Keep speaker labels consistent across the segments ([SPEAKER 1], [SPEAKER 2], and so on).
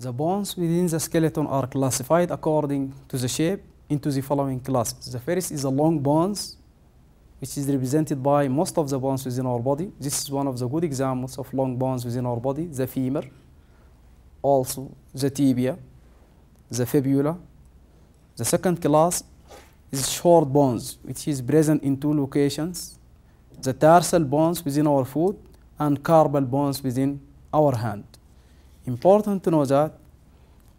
[SPEAKER 1] The bones within the skeleton are classified according to the shape into the following classes. The first is the long bones, which is represented by most of the bones within our body. This is one of the good examples of long bones within our body, the femur, also the tibia, the fibula. The second class is short bones, which is present in two locations, the tarsal bones within our foot and carpal bones within our hand. Important to know that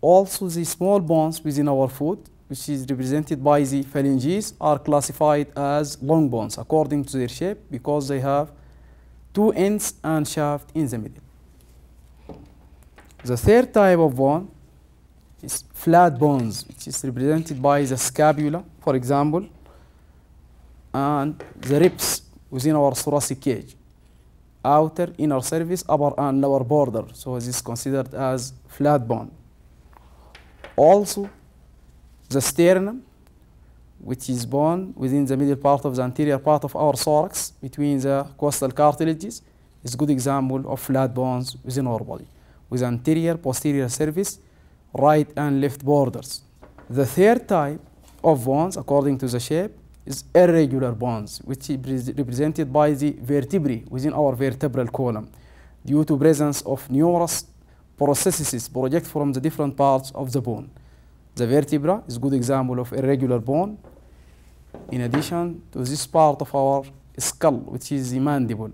[SPEAKER 1] also the small bones within our foot, which is represented by the phalanges, are classified as long bones according to their shape because they have two ends and shaft in the middle. The third type of bone is flat bones, which is represented by the scapula, for example, and the ribs within our thoracic cage outer inner surface, upper and lower border. So this is considered as flat bone. Also, the sternum, which is bone within the middle part of the anterior part of our thorax, between the costal cartilages, is good example of flat bones within our body, with anterior, posterior surface, right and left borders. The third type of bones, according to the shape, is irregular bones, which is represented by the vertebrae within our vertebral column. Due to presence of numerous processes project from the different parts of the bone. The vertebra is good example of irregular bone. In addition to this part of our skull, which is the mandible,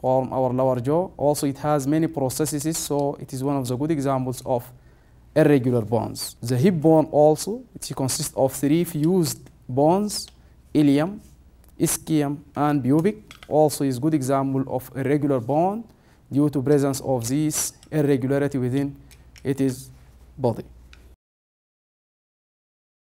[SPEAKER 1] from our lower jaw. Also, it has many processes, so it is one of the good examples of irregular bones. The hip bone also, which consists of three fused Bones, ilium, ischium and pubic also is good example of irregular bone due to presence of this irregularity within its body.